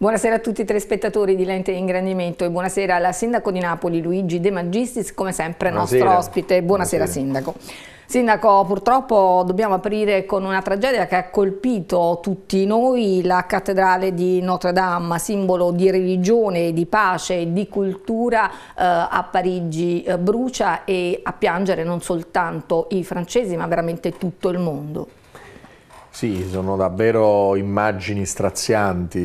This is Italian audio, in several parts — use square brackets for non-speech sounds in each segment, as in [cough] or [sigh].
Buonasera a tutti i telespettatori di Lente di Ingrandimento e buonasera alla Sindaco di Napoli Luigi De Magistris, come sempre buonasera. nostro ospite. buonasera. buonasera. Sindaco. Sindaco, purtroppo dobbiamo aprire con una tragedia che ha colpito tutti noi, la cattedrale di Notre Dame, simbolo di religione, di pace e di cultura eh, a Parigi eh, brucia e a piangere non soltanto i francesi ma veramente tutto il mondo. Sì, sono davvero immagini strazianti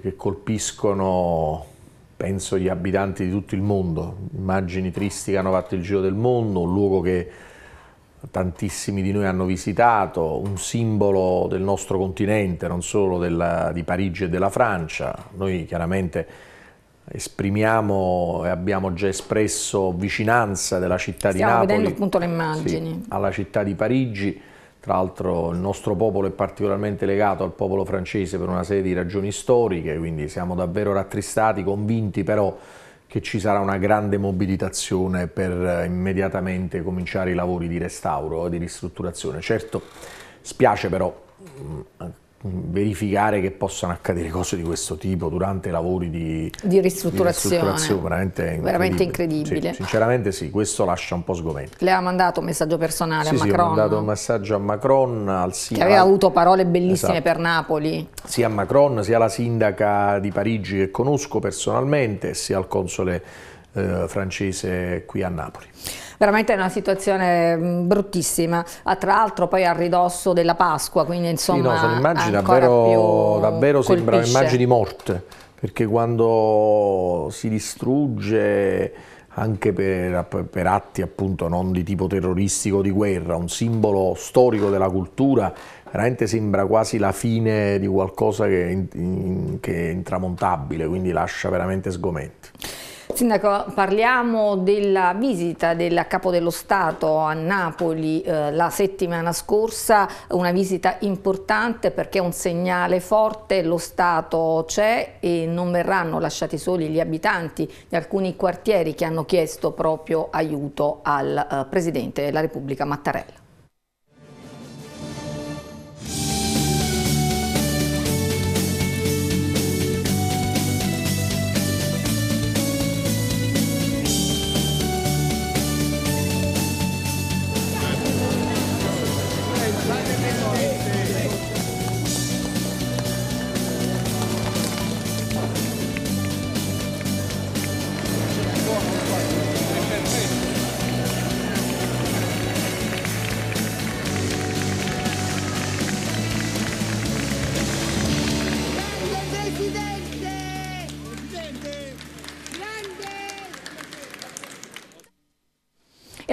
che colpiscono, penso, gli abitanti di tutto il mondo. Immagini tristi che hanno fatto il giro del mondo, un luogo che tantissimi di noi hanno visitato, un simbolo del nostro continente, non solo della, di Parigi e della Francia. Noi chiaramente esprimiamo e abbiamo già espresso vicinanza della città Stiamo di Napoli. Stiamo vedendo appunto le immagini. Sì, alla città di Parigi tra l'altro il nostro popolo è particolarmente legato al popolo francese per una serie di ragioni storiche, quindi siamo davvero rattristati, convinti però che ci sarà una grande mobilitazione per eh, immediatamente cominciare i lavori di restauro e di ristrutturazione. Certo, spiace però mm, verificare che possano accadere cose di questo tipo durante i lavori di, di, ristrutturazione. di ristrutturazione. veramente incredibile. Veramente incredibile. Sì, sinceramente sì, questo lascia un po' sgomento. Le ha mandato un messaggio personale sì, a Macron. Sì, ho mandato un messaggio a Macron, al SIA. Che aveva avuto parole bellissime esatto. per Napoli. Sia a Macron, sia alla sindaca di Parigi che conosco personalmente, sia al console eh, francese qui a Napoli veramente è una situazione mm, bruttissima, ah, tra l'altro poi a ridosso della Pasqua, quindi insomma... Sì, no, sono immagini davvero, davvero sembrano immagini di morte, perché quando si distrugge anche per, per, atti appunto non di tipo terroristico di guerra, un simbolo storico della cultura, veramente sembra quasi la fine di qualcosa che, in, che è intramontabile, quindi lascia veramente sgomenti. Sindaco, parliamo della visita del Capo dello Stato a Napoli eh, la settimana scorsa, una visita importante perché è un segnale forte, lo Stato c'è e non verranno lasciati soli gli abitanti di alcuni quartieri che hanno chiesto proprio aiuto al eh, Presidente della Repubblica Mattarella.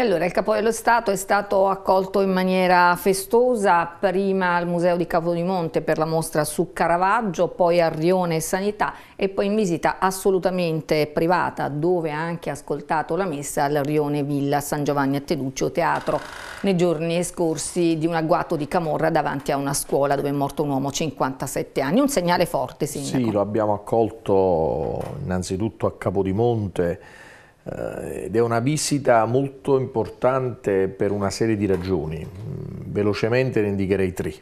allora il Capo dello Stato è stato accolto in maniera festosa prima al Museo di Capodimonte per la mostra su Caravaggio, poi a Rione Sanità e poi in visita assolutamente privata dove ha anche ascoltato la messa al Rione Villa San Giovanni a Teduccio Teatro nei giorni scorsi di un agguato di Camorra davanti a una scuola dove è morto un uomo 57 anni. Un segnale forte, Sindaco. Sì, lo abbiamo accolto innanzitutto a Capodimonte eh, ed è una visita molto importante per una serie di ragioni. Mm, velocemente ne indicherei tre.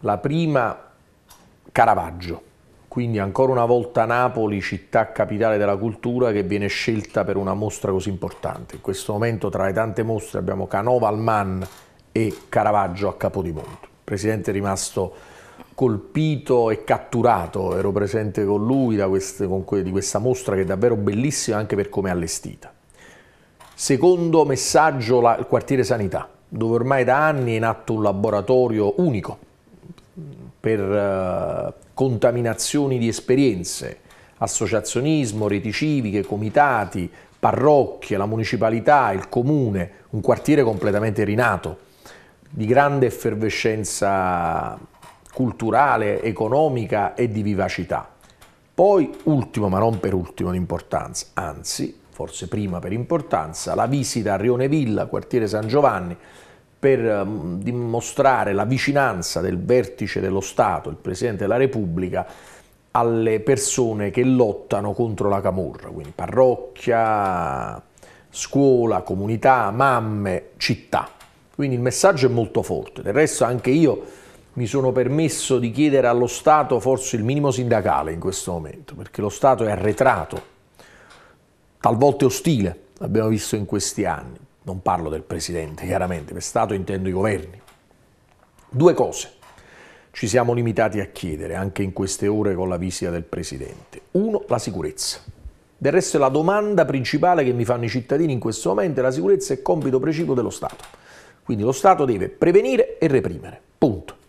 La prima, Caravaggio, quindi ancora una volta Napoli, città capitale della cultura, che viene scelta per una mostra così importante. In questo momento tra le tante mostre abbiamo Canova al Man e Caravaggio a Capodimonte. Il presidente è rimasto colpito e catturato, ero presente con lui queste, con que, di questa mostra che è davvero bellissima anche per come è allestita. Secondo messaggio, la, il quartiere Sanità, dove ormai da anni è in atto un laboratorio unico per eh, contaminazioni di esperienze, associazionismo, reti civiche, comitati, parrocchie, la municipalità, il comune, un quartiere completamente rinato, di grande effervescenza culturale, economica e di vivacità. Poi, ultimo ma non per ultimo di importanza, anzi, forse prima per importanza, la visita a Rione Villa, quartiere San Giovanni, per ehm, dimostrare la vicinanza del vertice dello Stato, il Presidente della Repubblica, alle persone che lottano contro la camorra, quindi parrocchia, scuola, comunità, mamme, città. Quindi il messaggio è molto forte. Del resto anche io mi sono permesso di chiedere allo Stato forse il minimo sindacale in questo momento, perché lo Stato è arretrato, talvolta ostile, l'abbiamo visto in questi anni. Non parlo del Presidente, chiaramente, per Stato intendo i governi. Due cose ci siamo limitati a chiedere, anche in queste ore con la visita del Presidente. Uno, la sicurezza. Del resto è la domanda principale che mi fanno i cittadini in questo momento la sicurezza è compito precipuo dello Stato. Quindi lo Stato deve prevenire e reprimere. Punto.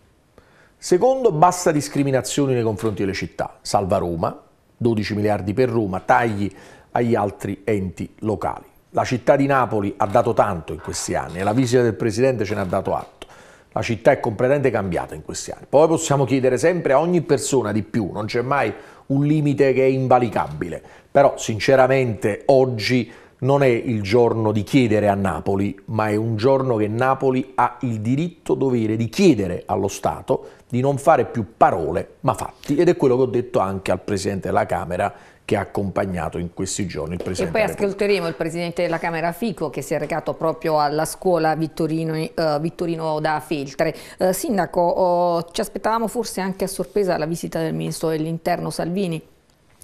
Secondo, bassa discriminazione nei confronti delle città, salva Roma, 12 miliardi per Roma, tagli agli altri enti locali. La città di Napoli ha dato tanto in questi anni e la visita del Presidente ce ne ha dato atto. La città è completamente cambiata in questi anni. Poi possiamo chiedere sempre a ogni persona di più, non c'è mai un limite che è invalicabile. Però sinceramente oggi non è il giorno di chiedere a Napoli, ma è un giorno che Napoli ha il diritto dovere di chiedere allo Stato di non fare più parole ma fatti ed è quello che ho detto anche al Presidente della Camera che ha accompagnato in questi giorni il Presidente. E poi ascolteremo il Presidente della Camera Fico che si è recato proprio alla scuola Vittorino, uh, Vittorino da Feltre. Uh, sindaco, uh, ci aspettavamo forse anche a sorpresa la visita del Ministro dell'Interno Salvini?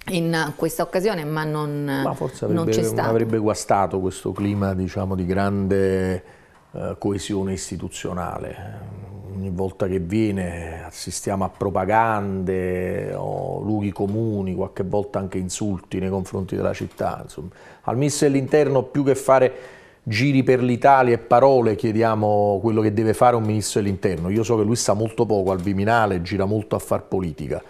in questa occasione, ma non, ma forse avrebbe, non c'è stato. avrebbe guastato questo clima diciamo, di grande eh, coesione istituzionale. Ogni volta che viene assistiamo a propagande o luoghi comuni, qualche volta anche insulti nei confronti della città. Insomma. Al Ministro dell'interno più che fare giri per l'Italia e parole chiediamo quello che deve fare un ministro dell'interno. Io so che lui sta molto poco al Viminale, gira molto a far politica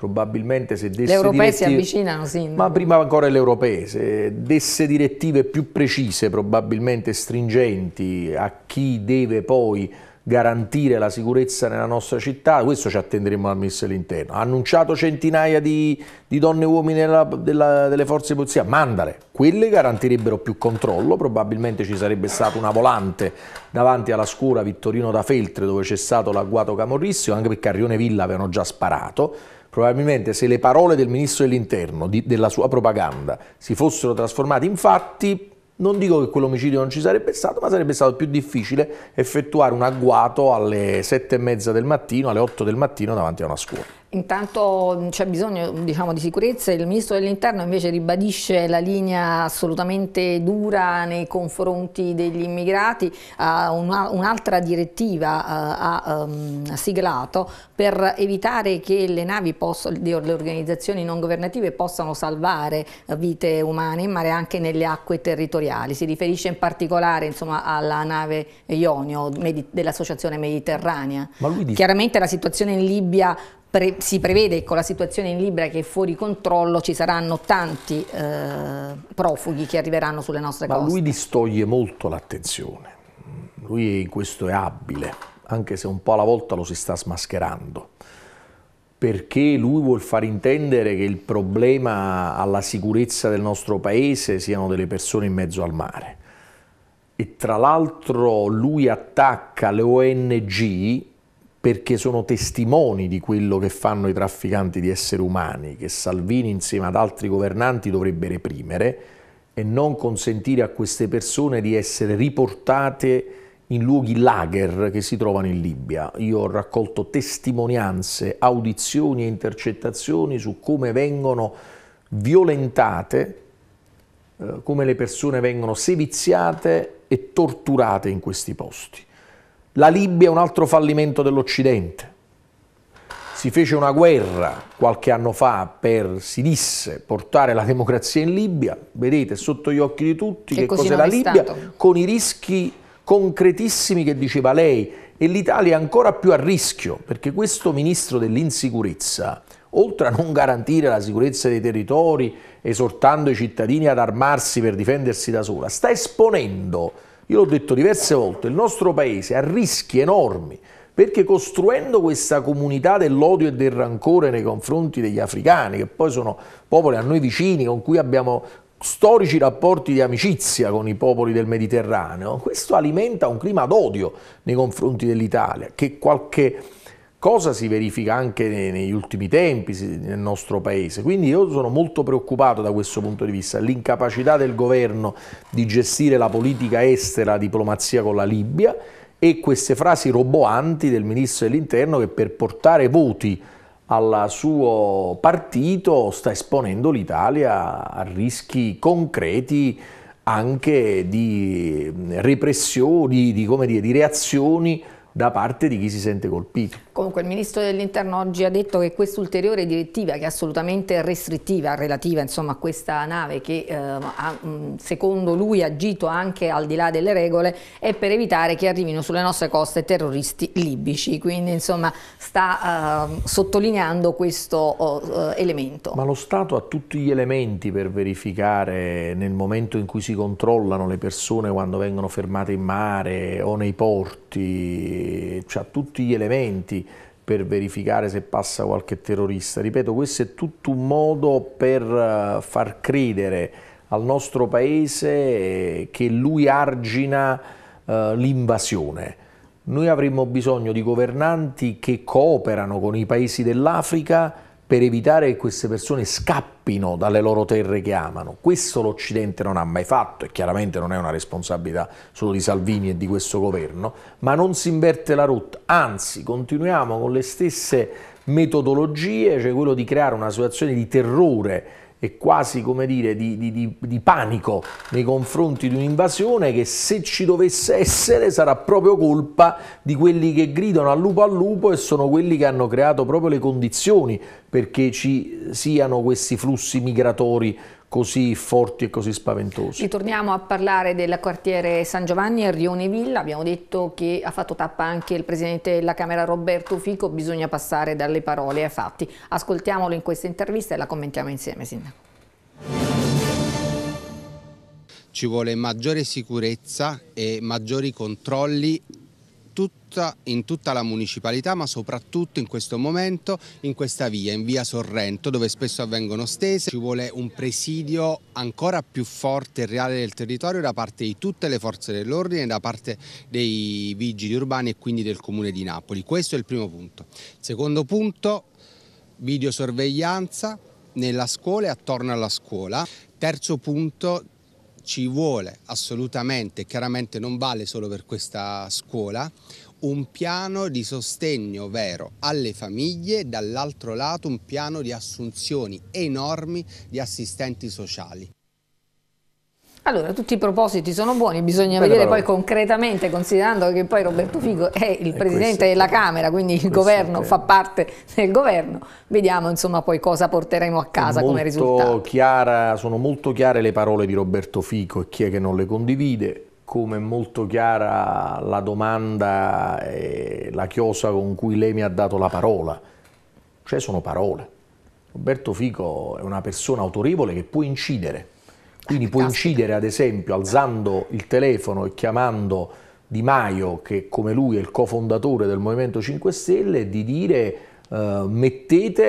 probabilmente se desse Le europee si avvicinano, sì. Ma prima ancora le europee, se desse direttive più precise, probabilmente stringenti, a chi deve poi garantire la sicurezza nella nostra città, questo ci attenderemo al Ministero dell'Interno. Ha annunciato centinaia di, di donne e uomini della, della, delle forze di polizia, mandale, quelle garantirebbero più controllo, probabilmente ci sarebbe stata una volante davanti alla scuola Vittorino da Feltre dove c'è stato l'agguato camorristico, anche perché a Rione Villa avevano già sparato, Probabilmente se le parole del ministro dell'interno, di, della sua propaganda, si fossero trasformate in fatti, non dico che quell'omicidio non ci sarebbe stato, ma sarebbe stato più difficile effettuare un agguato alle sette e mezza del mattino, alle otto del mattino davanti a una scuola. Intanto c'è bisogno diciamo, di sicurezza, il Ministro dell'Interno invece ribadisce la linea assolutamente dura nei confronti degli immigrati, uh, un'altra un direttiva eh, ha um, siglato per evitare che le navi, posso, le organizzazioni non governative possano salvare eh, vite umane in mare anche nelle acque territoriali, si riferisce in particolare insomma, alla nave Ionio dell'Associazione Mediterranea. Chiaramente la situazione in Libia Pre si prevede con la situazione in Libia che è fuori controllo ci saranno tanti eh, profughi che arriveranno sulle nostre Ma coste. Ma lui distoglie molto l'attenzione, lui in questo è abile, anche se un po' alla volta lo si sta smascherando, perché lui vuol far intendere che il problema alla sicurezza del nostro paese siano delle persone in mezzo al mare. E tra l'altro lui attacca le ONG perché sono testimoni di quello che fanno i trafficanti di esseri umani, che Salvini insieme ad altri governanti dovrebbe reprimere e non consentire a queste persone di essere riportate in luoghi lager che si trovano in Libia. Io ho raccolto testimonianze, audizioni e intercettazioni su come vengono violentate, eh, come le persone vengono seviziate e torturate in questi posti. La Libia è un altro fallimento dell'Occidente. Si fece una guerra qualche anno fa per, si disse, portare la democrazia in Libia. Vedete sotto gli occhi di tutti che, che cos'è la Libia, stato. con i rischi concretissimi che diceva lei. E l'Italia è ancora più a rischio, perché questo ministro dell'insicurezza, oltre a non garantire la sicurezza dei territori, esortando i cittadini ad armarsi per difendersi da sola, sta esponendo io l'ho detto diverse volte, il nostro paese ha rischi enormi perché costruendo questa comunità dell'odio e del rancore nei confronti degli africani, che poi sono popoli a noi vicini, con cui abbiamo storici rapporti di amicizia con i popoli del Mediterraneo, questo alimenta un clima d'odio nei confronti dell'Italia, che qualche cosa si verifica anche negli ultimi tempi nel nostro Paese. Quindi io sono molto preoccupato da questo punto di vista, l'incapacità del governo di gestire la politica estera, la diplomazia con la Libia e queste frasi roboanti del ministro dell'interno che per portare voti al suo partito sta esponendo l'Italia a rischi concreti anche di eh, repressioni, di, dire, di reazioni da parte di chi si sente colpito. Comunque il Ministro dell'Interno oggi ha detto che questa ulteriore direttiva, che è assolutamente restrittiva, relativa insomma, a questa nave che eh, ha, secondo lui ha agito anche al di là delle regole, è per evitare che arrivino sulle nostre coste terroristi libici. Quindi insomma, sta eh, sottolineando questo oh, eh, elemento. Ma lo Stato ha tutti gli elementi per verificare nel momento in cui si controllano le persone quando vengono fermate in mare o nei porti ha tutti gli elementi per verificare se passa qualche terrorista. Ripeto, questo è tutto un modo per eh, far credere al nostro paese eh, che lui argina eh, l'invasione. Noi avremmo bisogno di governanti che cooperano con i paesi dell'Africa per evitare che queste persone scappino dalle loro terre che amano. Questo l'Occidente non ha mai fatto e chiaramente non è una responsabilità solo di Salvini e di questo governo, ma non si inverte la rotta, anzi continuiamo con le stesse metodologie, cioè quello di creare una situazione di terrore e quasi come dire di, di, di panico nei confronti di un'invasione che se ci dovesse essere sarà proprio colpa di quelli che gridano al lupo al lupo e sono quelli che hanno creato proprio le condizioni perché ci siano questi flussi migratori così forti e così spaventosi. Ritorniamo a parlare del quartiere San Giovanni e Rione Villa, abbiamo detto che ha fatto tappa anche il presidente della Camera Roberto Fico, bisogna passare dalle parole ai fatti. Ascoltiamolo in questa intervista e la commentiamo insieme, Sindaco. Ci vuole maggiore sicurezza e maggiori controlli tutta, in tutta la municipalità, ma soprattutto in questo momento in questa via, in via Sorrento, dove spesso avvengono stese. Ci vuole un presidio ancora più forte e reale del territorio da parte di tutte le forze dell'ordine, da parte dei vigili urbani e quindi del Comune di Napoli. Questo è il primo punto. Secondo punto, videosorveglianza nella scuola e attorno alla scuola. Terzo punto, ci vuole assolutamente, chiaramente non vale solo per questa scuola, un piano di sostegno vero alle famiglie, dall'altro lato un piano di assunzioni enormi di assistenti sociali. Allora, tutti i propositi sono buoni, bisogna Bella vedere parola. poi concretamente, considerando che poi Roberto Fico è il eh, presidente questo, della Camera, quindi il governo fa parte del governo, vediamo insomma poi cosa porteremo a casa come risultato. Chiara, sono molto chiare le parole di Roberto Fico e chi è che non le condivide, come molto chiara la domanda e la chiosa con cui lei mi ha dato la parola, cioè sono parole. Roberto Fico è una persona autorevole che può incidere quindi può incidere ad esempio alzando il telefono e chiamando Di Maio, che come lui è il cofondatore del Movimento 5 Stelle, di dire eh, mettete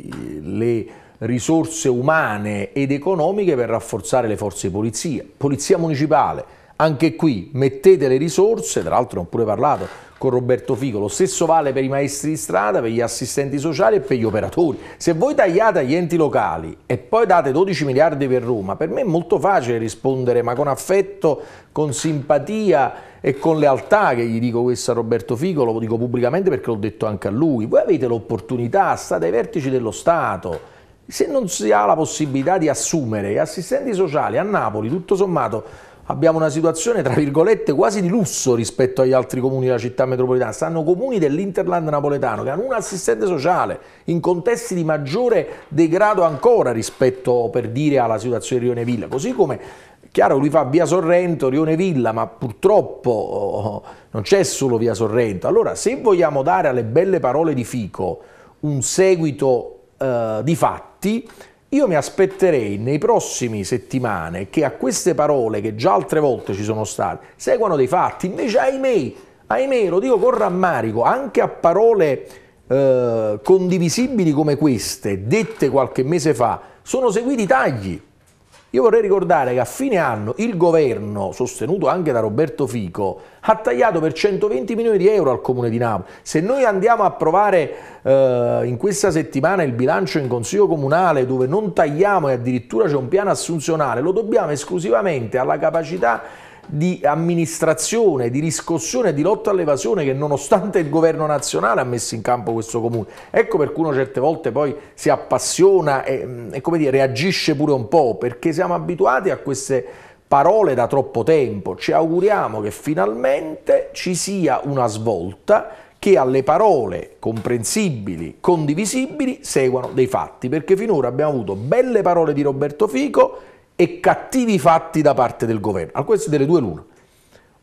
eh, le risorse umane ed economiche per rafforzare le forze di polizia, polizia municipale, anche qui mettete le risorse, tra l'altro non ho pure parlato con Roberto Fico. Lo stesso vale per i maestri di strada, per gli assistenti sociali e per gli operatori. Se voi tagliate agli enti locali e poi date 12 miliardi per Roma, per me è molto facile rispondere, ma con affetto, con simpatia e con lealtà che gli dico questo a Roberto Fico, lo dico pubblicamente perché l'ho detto anche a lui. Voi avete l'opportunità, state ai vertici dello Stato. Se non si ha la possibilità di assumere gli assistenti sociali a Napoli, tutto sommato abbiamo una situazione tra virgolette quasi di lusso rispetto agli altri comuni della città metropolitana, stanno comuni dell'Interland napoletano che hanno un assistente sociale in contesti di maggiore degrado ancora rispetto per dire alla situazione di Rione Villa, così come chiaro lui fa via Sorrento, Rione Villa, ma purtroppo oh, non c'è solo via Sorrento. Allora se vogliamo dare alle belle parole di Fico un seguito eh, di fatti, io mi aspetterei nei prossimi settimane che a queste parole, che già altre volte ci sono state, seguano dei fatti. Invece, ahimè, ahimè, lo dico con rammarico, anche a parole eh, condivisibili come queste, dette qualche mese fa, sono seguiti tagli. Io vorrei ricordare che a fine anno il governo, sostenuto anche da Roberto Fico, ha tagliato per 120 milioni di euro al Comune di Napoli. Se noi andiamo a provare eh, in questa settimana il bilancio in Consiglio Comunale dove non tagliamo e addirittura c'è un piano assunzionale, lo dobbiamo esclusivamente alla capacità di amministrazione, di riscossione, di lotta all'evasione che nonostante il governo nazionale ha messo in campo questo comune. Ecco perché uno certe volte poi si appassiona e, mm, e come dire, reagisce pure un po', perché siamo abituati a queste parole da troppo tempo. Ci auguriamo che finalmente ci sia una svolta che alle parole comprensibili, condivisibili, seguano dei fatti, perché finora abbiamo avuto belle parole di Roberto Fico e cattivi fatti da parte del governo. A ah, questo delle due l'una.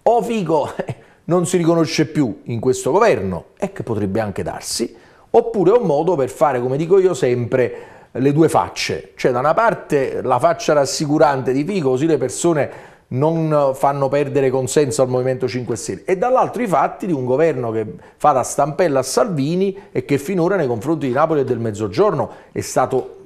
O Fico [laughs] non si riconosce più in questo governo, e che potrebbe anche darsi, oppure è un modo per fare, come dico io sempre, le due facce. Cioè da una parte la faccia rassicurante di Fico, così le persone non fanno perdere consenso al Movimento 5 Stelle e dall'altro i fatti di un governo che fa da stampella a Salvini e che finora nei confronti di Napoli e del Mezzogiorno è stato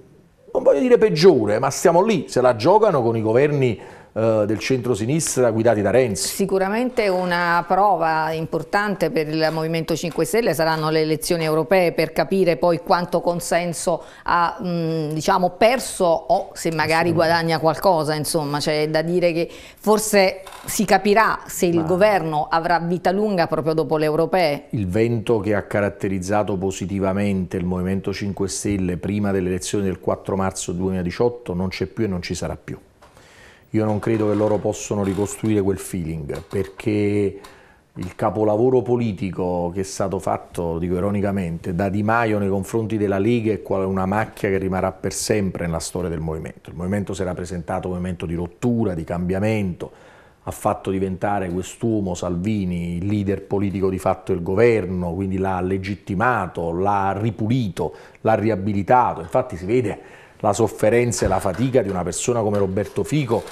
non voglio dire peggiore, ma stiamo lì, se la giocano con i governi eh, del centro-sinistra guidati da Renzi. Sicuramente una prova importante per il Movimento 5 Stelle saranno le elezioni europee per capire poi quanto consenso ha mh, mm, diciamo, perso o se magari guadagna qualcosa, insomma, c'è da dire che forse si capirà se il Ma... governo avrà vita lunga proprio dopo le europee. Il vento che ha caratterizzato positivamente il Movimento 5 Stelle prima delle elezioni del 4 marzo 2018 non c'è più e non ci sarà più io non credo che loro possano ricostruire quel feeling, perché il capolavoro politico che è stato fatto, dico ironicamente, da Di Maio nei confronti della Lega è una macchia che rimarrà per sempre nella storia del movimento. Il movimento si era presentato come movimento di rottura, di cambiamento, ha fatto diventare quest'uomo Salvini il leader politico di fatto del governo, quindi l'ha legittimato, l'ha ripulito, l'ha riabilitato. Infatti si vede la sofferenza e la fatica di una persona come Roberto Fico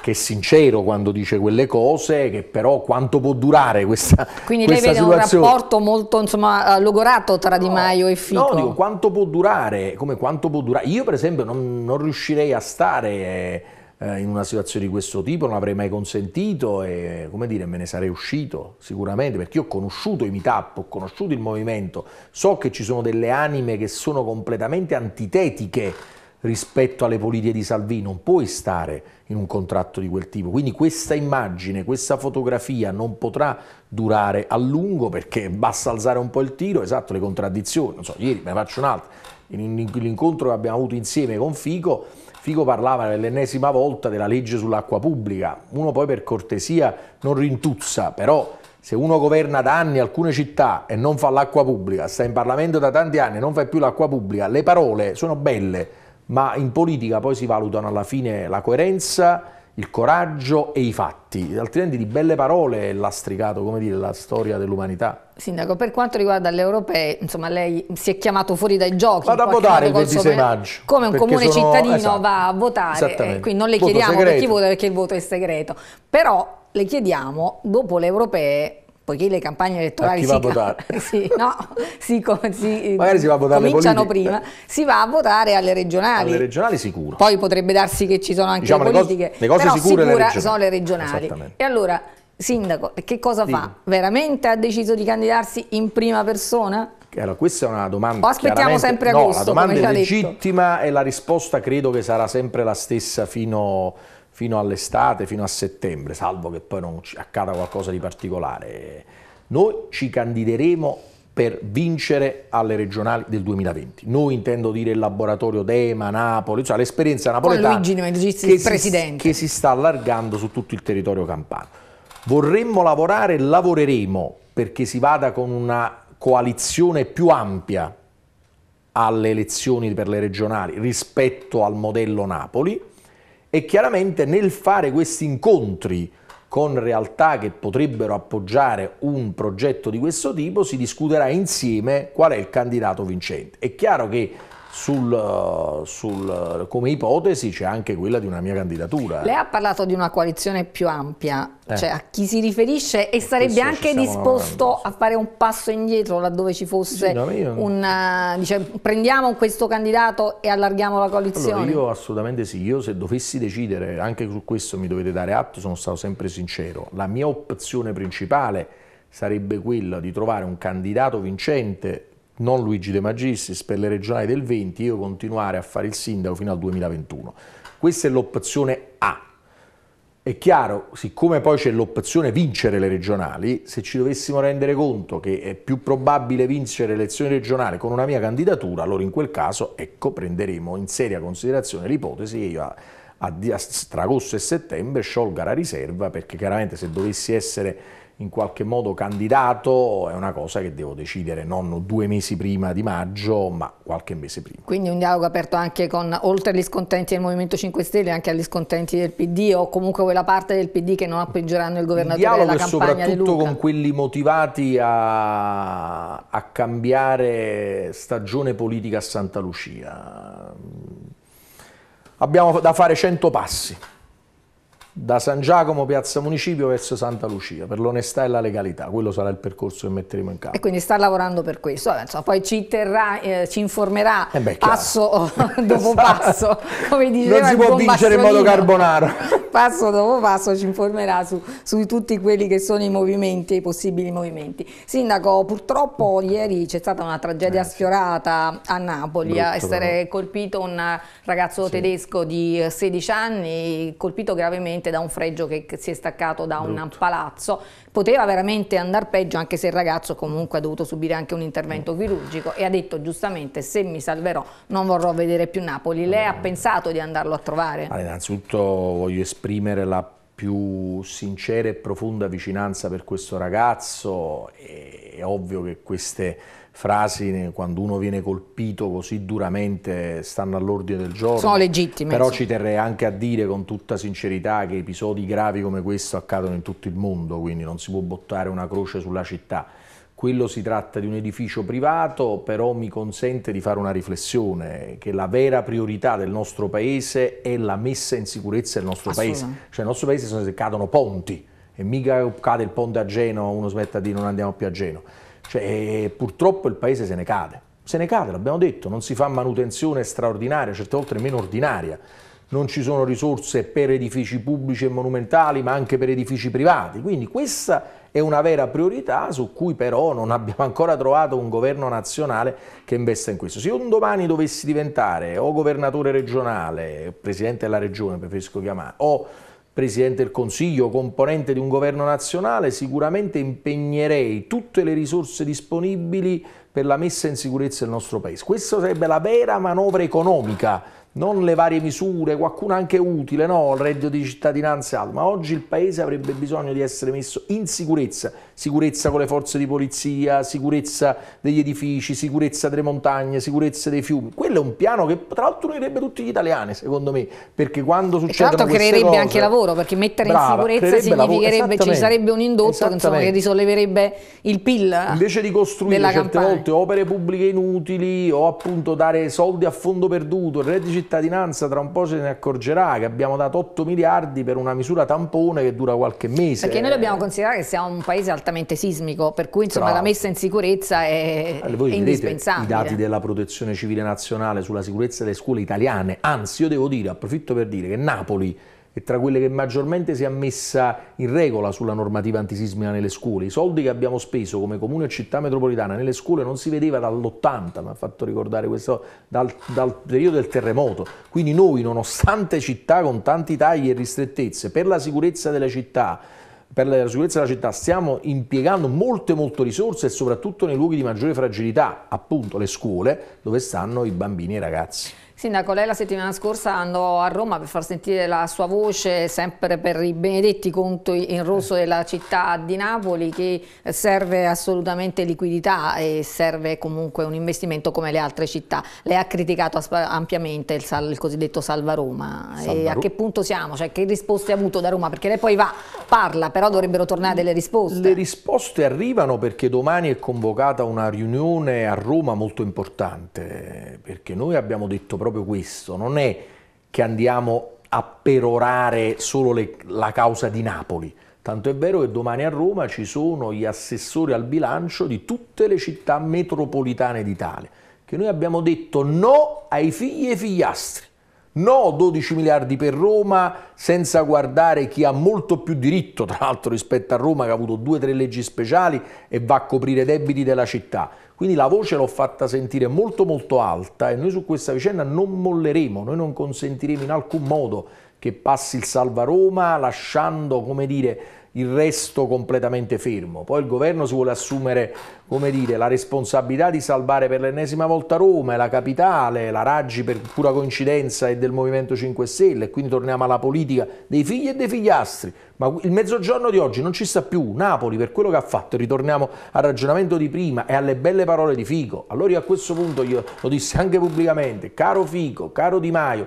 che è sincero quando dice quelle cose, che però quanto può durare questa Quindi questa lei vede situazione. un rapporto molto insomma, logorato tra no, Di Maio e Fico. No, dico, quanto può durare, come quanto può durare. Io per esempio non, non riuscirei a stare... Eh, in una situazione di questo tipo non avrei mai consentito e come dire me ne sarei uscito sicuramente perché io ho conosciuto i meetup, ho conosciuto il movimento, so che ci sono delle anime che sono completamente antitetiche rispetto alle politiche di Salvini, non puoi stare in un contratto di quel tipo. Quindi questa immagine, questa fotografia non potrà durare a lungo perché basta alzare un po' il tiro, esatto, le contraddizioni. Non so, ieri me ne faccio un'altra, l'incontro che abbiamo avuto insieme con Fico, Fico parlava per l'ennesima volta della legge sull'acqua pubblica, uno poi per cortesia non rintuzza, però se uno governa da anni alcune città e non fa l'acqua pubblica, sta in Parlamento da tanti anni e non fa più l'acqua pubblica, le parole sono belle, ma in politica poi si valutano alla fine la coerenza, il coraggio e i fatti, altrimenti di belle parole è lastricato, come dire, la storia dell'umanità. Sindaco, per quanto riguarda le europee, insomma, lei si è chiamato fuori dai giochi. Vado a votare il 26 maggio. Come un comune sono... cittadino esatto, va a votare, eh, quindi non le voto chiediamo segreto. per chi vota perché il voto è segreto, però le chiediamo, dopo le europee, poiché le campagne elettorali si, [laughs] sì, no, si, si, si cominciano prima, si va a votare alle regionali. Alle regionali sicuro. Poi potrebbe darsi che ci sono anche diciamo, le politiche, le cose, le cose sicure le sono le regionali. E allora, sindaco, che cosa Dimmi. fa? Veramente ha deciso di candidarsi in prima persona? Allora, questa è una domanda. O aspettiamo sempre agosto. No, la domanda è legittima detto. e la risposta credo che sarà sempre la stessa fino a fino all'estate, fino a settembre, salvo che poi non accada qualcosa di particolare. Noi ci candideremo per vincere alle regionali del 2020. Noi intendo dire il laboratorio Dema, Napoli, cioè l'esperienza napoletana Luigi, che, si, che si sta allargando su tutto il territorio campano. Vorremmo lavorare e lavoreremo perché si vada con una coalizione più ampia alle elezioni per le regionali rispetto al modello Napoli e chiaramente nel fare questi incontri con realtà che potrebbero appoggiare un progetto di questo tipo si discuterà insieme qual è il candidato vincente. È chiaro che sul, sul, come ipotesi c'è anche quella di una mia candidatura. Lei eh. ha parlato di una coalizione più ampia, eh. cioè a chi si riferisce e, e sarebbe anche disposto a fare un passo indietro laddove ci fosse sì, no, un... Eh, dice, prendiamo questo candidato e allarghiamo la coalizione? Allora, io assolutamente sì, io se dovessi decidere, anche su questo mi dovete dare atto, sono stato sempre sincero, la mia opzione principale sarebbe quella di trovare un candidato vincente non Luigi De Magistris, per le regionali del 20 io continuare a fare il sindaco fino al 2021. Questa è l'opzione A. È chiaro, siccome poi c'è l'opzione vincere le regionali, se ci dovessimo rendere conto che è più probabile vincere le elezioni regionali con una mia candidatura, allora in quel caso, ecco, prenderemo in seria considerazione l'ipotesi che io a, a, a, a agosto e settembre sciolga la riserva, perché chiaramente se dovessi essere in qualche modo candidato è una cosa che devo decidere non due mesi prima di maggio, ma qualche mese prima. Quindi un dialogo aperto anche con, oltre agli scontenti del Movimento 5 Stelle, anche agli scontenti del PD o comunque quella parte del PD che non appoggeranno il governatore della campagna di Luca. soprattutto con quelli motivati a, a cambiare stagione politica a Santa Lucia. Abbiamo da fare 100 passi da San Giacomo, Piazza Municipio verso Santa Lucia, per l'onestà e la legalità, quello sarà il percorso che metteremo in campo. E quindi sta lavorando per questo, Insomma, poi ci, terrà, eh, ci informerà eh beh, passo [laughs] [laughs] dopo esatto. passo, come diceva Non si può vincere in modo carbonaro. [laughs] passo dopo passo ci informerà su, su, tutti quelli che sono i movimenti, i possibili movimenti. Sindaco, purtroppo ieri c'è stata una tragedia eh, sfiorata a Napoli, brutto, a essere però. colpito un ragazzo sì. tedesco di 16 anni, colpito gravemente veramente da un fregio che si è staccato da Brutto. un palazzo, poteva veramente andare peggio anche se il ragazzo comunque ha dovuto subire anche un intervento mm. chirurgico e ha detto giustamente se mi salverò non vorrò vedere più Napoli. Lei ha mm. pensato di andarlo a trovare? Allora, innanzitutto voglio esprimere la più sincera e profonda vicinanza per questo ragazzo, è ovvio che queste frasi quando uno viene colpito così duramente stanno all'ordine del giorno. Sono legittime. Però sì. ci terrei anche a dire con tutta sincerità che episodi gravi come questo accadono in tutto il mondo, quindi non si può bottare una croce sulla città. Quello si tratta di un edificio privato, però mi consente di fare una riflessione, che la vera priorità del nostro Paese è la messa in sicurezza del nostro Paese. Cioè nel nostro Paese cadono ponti e mica cade il ponte a Genova, uno smetta di non andiamo più a Genova cioè, purtroppo il paese se ne cade, se ne cade, l'abbiamo detto, non si fa manutenzione straordinaria, certe volte meno ordinaria, non ci sono risorse per edifici pubblici e monumentali, ma anche per edifici privati. Quindi questa è una vera priorità su cui però non abbiamo ancora trovato un governo nazionale che investa in questo. Se io un domani dovessi diventare o governatore regionale, presidente della regione preferisco chiamare, o Presidente del Consiglio, componente di un governo nazionale, sicuramente impegnerei tutte le risorse disponibili per la messa in sicurezza del nostro Paese. Questa sarebbe la vera manovra economica non le varie misure, qualcuno anche utile, no, il reddito di cittadinanza e altro, ma oggi il Paese avrebbe bisogno di essere messo in sicurezza, sicurezza con le forze di polizia, sicurezza degli edifici, sicurezza delle montagne, sicurezza dei fiumi. Quello è un piano che tra l'altro unirebbe tutti gli italiani, secondo me, perché quando succede... Tra l'altro creerebbe cose, anche lavoro, perché mettere brava, in sicurezza significherebbe, ci sarebbe un indotto insomma, che risolleverebbe il PIL. Invece di costruire certe campagna. volte opere pubbliche inutili o appunto dare soldi a fondo perduto, il reddito cittadinanza tra un po' se ne accorgerà che abbiamo dato 8 miliardi per una misura tampone che dura qualche mese. Perché noi dobbiamo considerare che siamo un paese altamente sismico, per cui insomma, la messa in sicurezza è, allora, è indispensabile. I dati della protezione civile nazionale sulla sicurezza delle scuole italiane, anzi io devo dire, approfitto per dire che Napoli è tra quelle che maggiormente si è messa in regola sulla normativa antisismica nelle scuole. I soldi che abbiamo speso come comune e città metropolitana nelle scuole non si vedeva dall'80, mi ha fatto ricordare questo, dal, dal periodo del terremoto. Quindi noi, nonostante città con tanti tagli e ristrettezze, per la sicurezza della città, per la sicurezza della città stiamo impiegando molte molte risorse e soprattutto nei luoghi di maggiore fragilità, appunto le scuole dove stanno i bambini e i ragazzi. Sindaco, lei la settimana scorsa andò a Roma per far sentire la sua voce sempre per i benedetti conti in rosso eh. della città di Napoli che serve assolutamente liquidità e serve comunque un investimento come le altre città. Lei ha criticato ampiamente il, sal, il cosiddetto Salva Roma. Salva e a che punto siamo? Cioè, che risposte ha avuto da Roma? Perché lei poi va, parla, però dovrebbero tornare delle risposte. Le risposte arrivano perché domani è convocata una riunione a Roma molto importante perché noi abbiamo detto proprio proprio questo, non è che andiamo a perorare solo le, la causa di Napoli, tanto è vero che domani a Roma ci sono gli assessori al bilancio di tutte le città metropolitane d'Italia, che noi abbiamo detto no ai figli e figliastri. No 12 miliardi per Roma, senza guardare chi ha molto più diritto, tra l'altro, rispetto a Roma, che ha avuto due o tre leggi speciali e va a coprire debiti della città. Quindi la voce l'ho fatta sentire molto molto alta e noi su questa vicenda non molleremo, noi non consentiremo in alcun modo che passi il salva Roma lasciando, come dire, il resto completamente fermo. Poi il governo si vuole assumere dire, la responsabilità di salvare per l'ennesima volta Roma, è la capitale, la Raggi per pura coincidenza è del Movimento 5 Stelle, e quindi torniamo alla politica dei figli e dei figliastri. Ma il mezzogiorno di oggi non ci sta più, Napoli per quello che ha fatto, ritorniamo al ragionamento di prima e alle belle parole di Fico. Allora io a questo punto io lo dissi anche pubblicamente, caro Fico, caro Di Maio,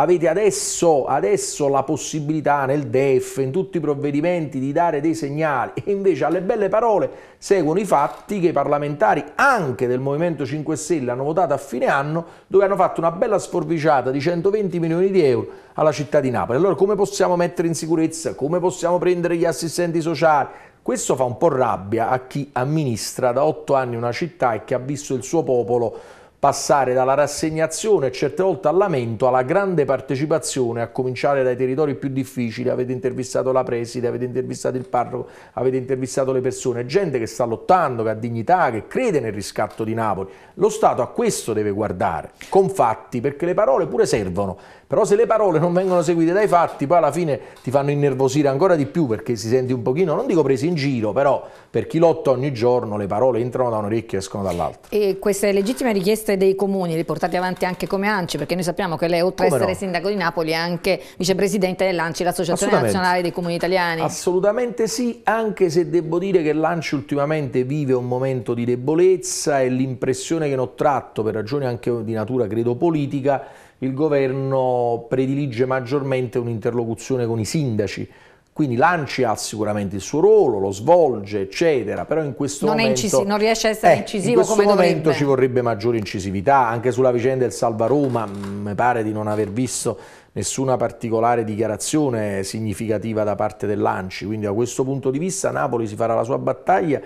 Avete adesso, adesso la possibilità nel DEF, in tutti i provvedimenti, di dare dei segnali e invece alle belle parole seguono i fatti che i parlamentari anche del Movimento 5 Stelle hanno votato a fine anno dove hanno fatto una bella sforbiciata di 120 milioni di euro alla città di Napoli. Allora come possiamo mettere in sicurezza? Come possiamo prendere gli assistenti sociali? Questo fa un po' rabbia a chi amministra da otto anni una città e che ha visto il suo popolo passare dalla rassegnazione e certe volte al lamento alla grande partecipazione, a cominciare dai territori più difficili. Avete intervistato la preside, avete intervistato il parroco, avete intervistato le persone, gente che sta lottando, che ha dignità, che crede nel riscatto di Napoli. Lo Stato a questo deve guardare, con fatti, perché le parole pure servono, però se le parole non vengono seguite dai fatti, poi alla fine ti fanno innervosire ancora di più perché si senti un pochino, non dico presi in giro, però per chi lotta ogni giorno le parole entrano da un orecchio e escono dall'altro. E queste legittime richieste dei comuni le portate avanti anche come ANCI, perché noi sappiamo che lei oltre ad essere no? sindaco di Napoli è anche vicepresidente dell'ANCI, l'Associazione Nazionale dei Comuni Italiani. Assolutamente sì, anche se devo dire che l'ANCI ultimamente vive un momento di debolezza e l'impressione che ne ho tratto per ragioni anche di natura credo politica il governo predilige maggiormente un'interlocuzione con i sindaci. Quindi l'ANCI ha sicuramente il suo ruolo, lo svolge, eccetera, però in questo non momento... Incisi- non riesce a essere eh, incisivo come dovrebbe. In questo momento ci vorrebbe maggiore incisività, anche sulla vicenda del Salva Roma, mm, mi pare di non aver visto nessuna particolare dichiarazione significativa da parte dell'ANCI, quindi da questo punto di vista Napoli si farà la sua battaglia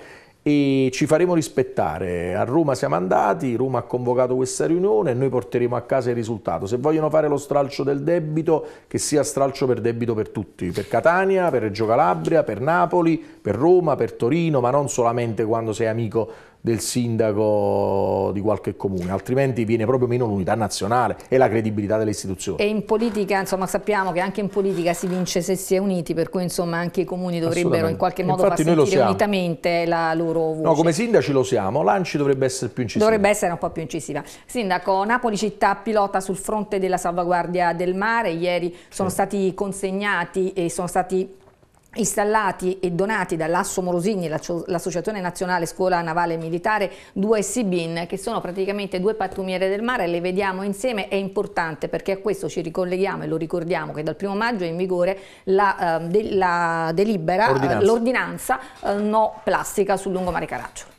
e ci faremo rispettare. A Roma siamo andati, Roma ha convocato questa riunione e noi porteremo a casa il risultato. Se vogliono fare lo stralcio del debito, che sia stralcio per debito per tutti, per Catania, per Reggio Calabria, per Napoli, per Roma, per Torino, ma non solamente quando sei amico del sindaco di qualche comune, altrimenti viene proprio meno l'unità nazionale e la credibilità delle istituzioni. E in politica, insomma, sappiamo che anche in politica si vince se si è uniti, per cui insomma anche i comuni dovrebbero in qualche modo Infatti far sentire unitamente la loro voce. No, come sindaci lo siamo, l'Anci dovrebbe essere più incisiva. Dovrebbe essere un po' più incisiva. Sindaco, Napoli città pilota sul fronte della salvaguardia del mare, ieri sono sì. stati consegnati e sono stati installati e donati dall'Asso Morosini, l'Associazione Nazionale Scuola Navale Militare, due SIBIN, che sono praticamente due pattumiere del mare, le vediamo insieme, è importante perché a questo ci ricolleghiamo e lo ricordiamo che dal primo maggio è in vigore la, ehm, la delibera, l'ordinanza eh, no plastica sul lungomare Caraccio.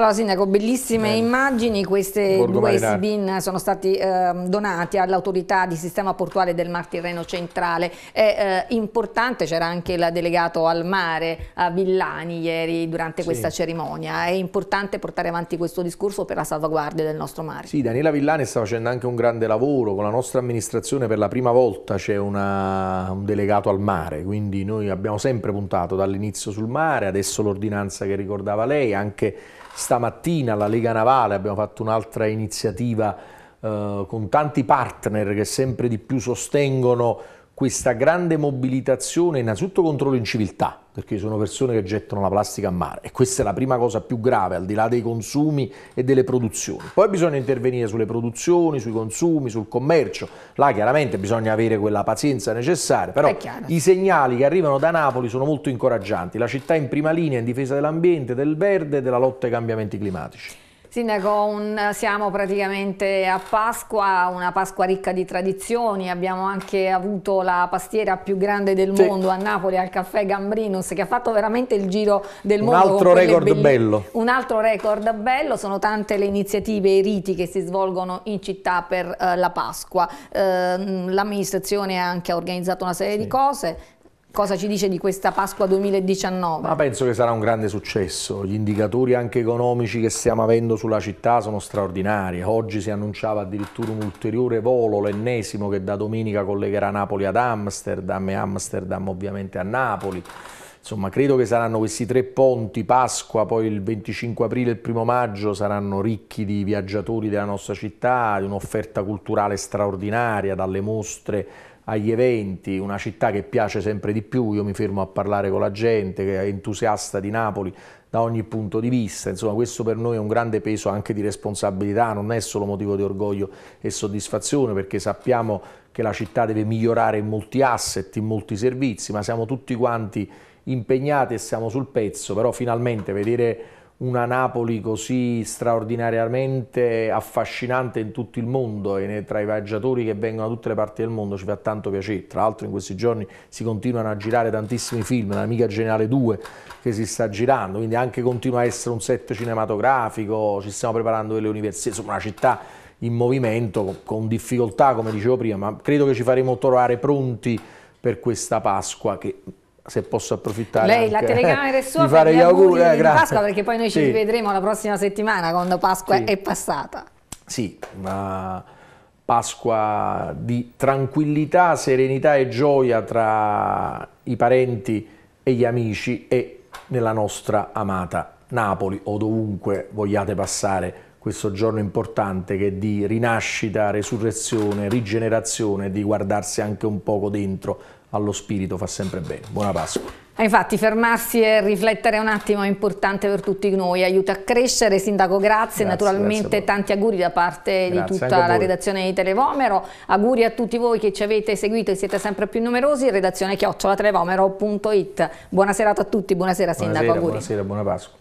Allora Sindaco, bellissime eh. immagini, questi Borgo due SBIN sono stati eh, donati all'autorità di sistema portuale del Mar Tirreno Centrale, è eh, importante, c'era anche il delegato al mare a Villani ieri durante sì. questa cerimonia, è importante portare avanti questo discorso per la salvaguardia del nostro mare. Sì, Daniela Villani sta facendo anche un grande lavoro, con la nostra amministrazione per la prima volta c'è un delegato al mare, quindi noi abbiamo sempre puntato dall'inizio sul mare, adesso l'ordinanza che ricordava lei, anche stamattina la Lega Navale, abbiamo fatto un'altra iniziativa eh, con tanti partner che sempre di più sostengono questa grande mobilitazione innanzitutto contro l'inciviltà, perché ci sono persone che gettano la plastica a mare e questa è la prima cosa più grave al di là dei consumi e delle produzioni. Poi bisogna intervenire sulle produzioni, sui consumi, sul commercio, là chiaramente bisogna avere quella pazienza necessaria, però i segnali che arrivano da Napoli sono molto incoraggianti, la città è in prima linea in difesa dell'ambiente, del verde e della lotta ai cambiamenti climatici. Sindaco, un, siamo praticamente a Pasqua, una Pasqua ricca di tradizioni, abbiamo anche avuto la pastiera più grande del sì. mondo a Napoli al caffè Gambrinus che ha fatto veramente il giro del un mondo. Un altro record bello. Un altro record bello, sono tante le iniziative e i riti che si svolgono in città per eh, la Pasqua. Eh, L'amministrazione ha anche organizzato una serie sì. di cose, Cosa ci dice di questa Pasqua 2019? Ma penso che sarà un grande successo, gli indicatori anche economici che stiamo avendo sulla città sono straordinari, oggi si annunciava addirittura un ulteriore volo, l'ennesimo che da domenica collegherà Napoli ad Amsterdam e Amsterdam ovviamente a Napoli, insomma credo che saranno questi tre ponti, Pasqua, poi il 25 aprile e il primo maggio saranno ricchi di viaggiatori della nostra città, di un'offerta culturale straordinaria, dalle mostre agli eventi, una città che piace sempre di più, io mi fermo a parlare con la gente che è entusiasta di Napoli da ogni punto di vista, insomma questo per noi è un grande peso anche di responsabilità, non è solo motivo di orgoglio e soddisfazione perché sappiamo che la città deve migliorare in molti asset, in molti servizi, ma siamo tutti quanti impegnati e siamo sul pezzo, però finalmente vedere una Napoli così straordinariamente affascinante in tutto il mondo e tra i viaggiatori che vengono da tutte le parti del mondo ci fa tanto piacere. Tra l'altro in questi giorni si continuano a girare tantissimi film, l'Amica Generale 2 che si sta girando, quindi anche continua a essere un set cinematografico, ci stiamo preparando delle università, insomma una città in movimento, con difficoltà come dicevo prima, ma credo che ci faremo trovare pronti per questa Pasqua che se posso approfittare lei la telecamera è [laughs] sua di fare gli auguri, auguri eh, Pasqua perché poi noi ci sì. rivedremo la prossima settimana quando Pasqua sì. è passata sì ma Pasqua di tranquillità serenità e gioia tra i parenti e gli amici e nella nostra amata Napoli o dovunque vogliate passare questo giorno importante che è di rinascita, resurrezione, rigenerazione, di guardarsi anche un poco dentro allo spirito fa sempre bene. Buona Pasqua. Ah, infatti fermarsi e riflettere un attimo è importante per tutti noi, aiuta a crescere. Sindaco, grazie, grazie naturalmente grazie tanti auguri da parte grazie, di tutta la redazione di Televomero, auguri a tutti voi che ci avete seguito e siete sempre più numerosi, redazione chiocciola televomero.it. Buona serata a tutti, buonasera Sindaco, buonasera, auguri. Buonasera, buona Pasqua.